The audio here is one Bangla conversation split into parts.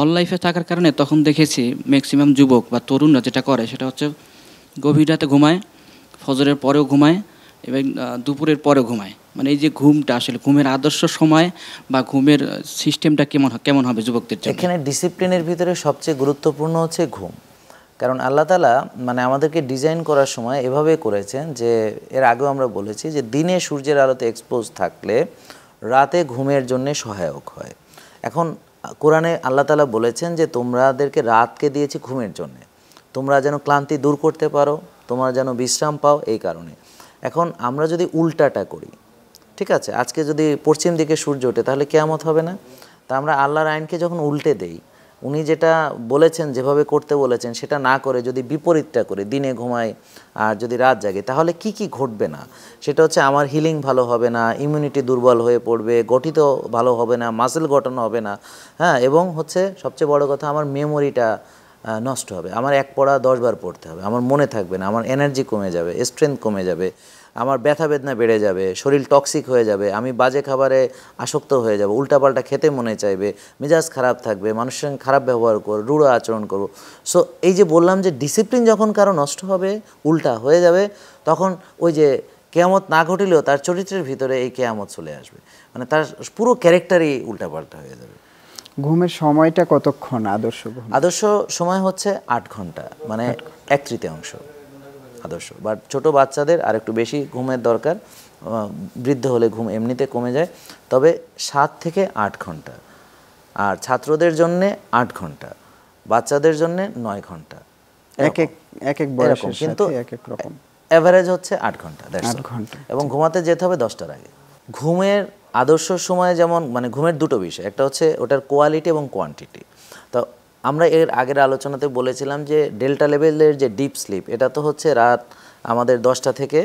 হল লাইফে থাকার কারণে তখন দেখেছি ম্যাক্সিমাম যুবক বা তরুণরা যেটা করে সেটা হচ্ছে গভীর রাতে ঘুমায় ফজরের পরেও ঘুমায় এবং দুপুরের পরেও ঘুমায় মানে এই যে ঘুমটা আসলে ঘুমের আদর্শ সময় বা ঘুমের সিস্টেমটা কেমন কেমন হবে যুবকদের জন্য এখানে ডিসিপ্লিনের ভিতরে সবচেয়ে গুরুত্বপূর্ণ হচ্ছে ঘুম কারণ আল্লাহ তালা মানে আমাদেরকে ডিজাইন করার সময় এভাবে করেছেন যে এর আগেও আমরা বলেছি যে দিনে সূর্যের আলোতে এক্সপোজ থাকলে রাতে ঘুমের জন্য সহায়ক হয় এখন কোরআনে আল্লাহ তালা বলেছেন যে তোমরাদেরকে রাতকে দিয়েছি ঘুমের জন্য তোমরা যেন ক্লান্তি দূর করতে পারো তোমরা যেন বিশ্রাম পাও এই কারণে এখন আমরা যদি উল্টাটা করি ঠিক আছে আজকে যদি পশ্চিম দিকে সূর্য ওঠে তাহলে কেয়ামত হবে না তা আমরা আল্লাহর আইনকে যখন উল্টে দেই উনি যেটা বলেছেন যেভাবে করতে বলেছেন সেটা না করে যদি বিপরীতটা করে দিনে ঘুমাই আর যদি রাত জাগে তাহলে কি কি ঘটবে না সেটা হচ্ছে আমার হিলিং ভালো হবে না ইমিউনিটি দুর্বল হয়ে পড়বে গঠিত ভালো হবে না মাসেল গঠন হবে না হ্যাঁ এবং হচ্ছে সবচেয়ে বড় কথা আমার মেমোরিটা নষ্ট হবে আমার এক পড়া দশবার পড়তে হবে আমার মনে থাকবে না আমার এনার্জি কমে যাবে স্ট্রেংথ কমে যাবে আমার ব্যথা বেদনা বেড়ে যাবে শরীর টক্সিক হয়ে যাবে আমি বাজে খাবারে আসক্ত হয়ে যাবো উল্টাপাল্টা খেতে মনে চাইবে মেজাজ খারাপ থাকবে মানুষের সঙ্গে খারাপ ব্যবহার করো রূঢ় আচরণ করব সো এই যে বললাম যে ডিসিপ্লিন যখন কারো নষ্ট হবে উল্টা হয়ে যাবে তখন ওই যে কেয়ামত না ঘটিলেও তার চরিত্রের ভিতরে এই কেয়ামত চলে আসবে মানে তার পুরো ক্যারেক্টারই উল্টাপাল্টা হয়ে যাবে ঘুমের সময়টা কতক্ষণ আদর্শ ঘুম আদর্শ সময় হচ্ছে আট ঘন্টা মানে এক তৃতীয়াংশ আদর্শ বাট ছোট বাচ্চাদের আর একটু বেশি ঘুমের দরকার বৃদ্ধ হলে ঘুম এমনিতে কমে যায় তবে সাত থেকে আট ঘন্টা আর ছাত্রদের জন্যে আট ঘন্টা বাচ্চাদের জন্য নয় ঘন্টা এক এক এক এক কিন্তু এক এক রকম অ্যাভারেজ হচ্ছে আট ঘন্টা আট ঘন্টা এবং ঘুমাতে যেতে হবে দশটার আগে ঘুমের আদর্শ সময়ে যেমন মানে ঘুমের দুটো বিষয় একটা হচ্ছে ওটার কোয়ালিটি এবং কোয়ান্টিটি তো আমরা এর আগের আলোচনাতে বলেছিলাম যে ডেল্টা লেভেলের যে ডিপ স্লিপ এটা তো হচ্ছে রাত আমাদের দশটা থেকে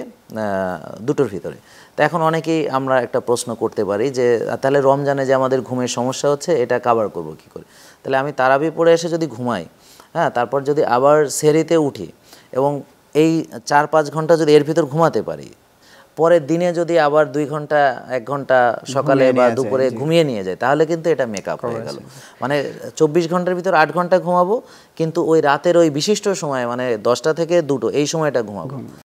দুটোর ভিতরে তো এখন অনেকেই আমরা একটা প্রশ্ন করতে পারি যে তাহলে রমজানে যে আমাদের ঘুমের সমস্যা হচ্ছে এটা কাবার করব কি করে তাহলে আমি তারাবি পড়ে এসে যদি ঘুমাই হ্যাঁ তারপর যদি আবার সেরিতে উঠি এবং এই চার পাঁচ ঘন্টা যদি এর ভিতর ঘুমাতে পারি পরের দিনে যদি আবার দুই ঘন্টা এক ঘন্টা সকালে বা দুপুরে ঘুমিয়ে নিয়ে যায় তাহলে কিন্তু এটা মেকআপ হয়ে গেল মানে চব্বিশ ঘন্টার ভিতর আট ঘন্টা ঘুমাবো কিন্তু ওই রাতের ওই বিশিষ্ট সময় মানে দশটা থেকে দুটো এই সময়টা ঘুমাবো